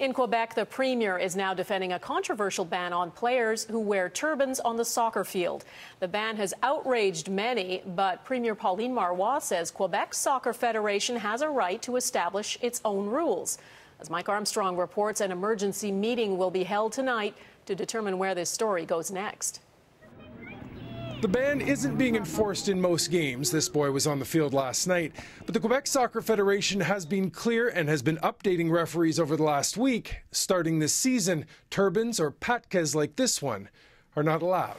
In Quebec, the premier is now defending a controversial ban on players who wear turbans on the soccer field. The ban has outraged many, but Premier Pauline Marois says Quebec Soccer Federation has a right to establish its own rules. As Mike Armstrong reports, an emergency meeting will be held tonight to determine where this story goes next. The ban isn't being enforced in most games. This boy was on the field last night. But the Quebec Soccer Federation has been clear and has been updating referees over the last week. Starting this season, turbans or patkes like this one are not allowed.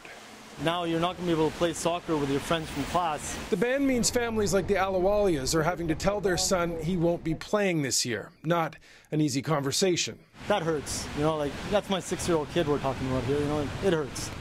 Now you're not going to be able to play soccer with your friends from class. The ban means families like the Alawalias are having to tell their son he won't be playing this year. Not an easy conversation. That hurts. You know, like, that's my six year old kid we're talking about here. You know, like, it hurts.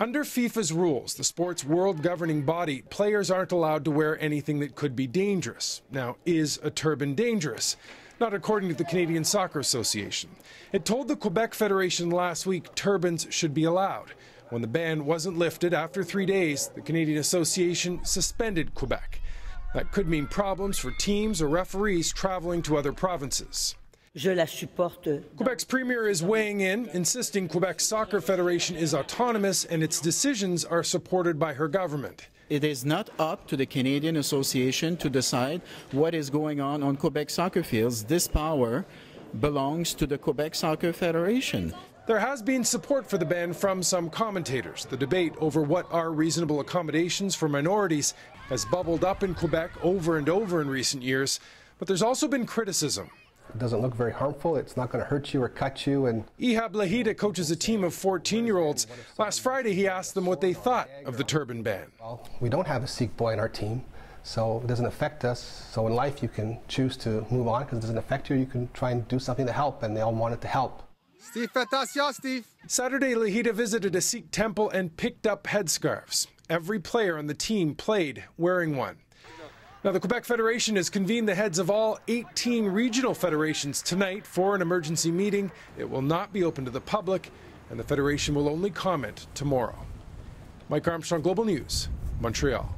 Under FIFA's rules, the sport's world governing body, players aren't allowed to wear anything that could be dangerous. Now, is a turban dangerous? Not according to the Canadian Soccer Association. It told the Quebec Federation last week turbans should be allowed. When the ban wasn't lifted after three days, the Canadian Association suspended Quebec. That could mean problems for teams or referees traveling to other provinces. Quebec's premier is weighing in, insisting Quebec's Soccer Federation is autonomous and its decisions are supported by her government. It is not up to the Canadian Association to decide what is going on on Quebec soccer fields. This power belongs to the Quebec Soccer Federation. There has been support for the ban from some commentators. The debate over what are reasonable accommodations for minorities has bubbled up in Quebec over and over in recent years, but there's also been criticism it doesn't look very harmful. It's not going to hurt you or cut you. And Ihab Lahida coaches a team of 14-year-olds. Last Friday, he asked them what they thought of the turban ban. Well, we don't have a Sikh boy in our team, so it doesn't affect us. So in life, you can choose to move on because it doesn't affect you. You can try and do something to help, and they all wanted to help. Steve Steve. Saturday, Lahida visited a Sikh temple and picked up headscarves. Every player on the team played wearing one. Now, the Quebec Federation has convened the heads of all 18 regional federations tonight for an emergency meeting. It will not be open to the public, and the Federation will only comment tomorrow. Mike Armstrong, Global News, Montreal.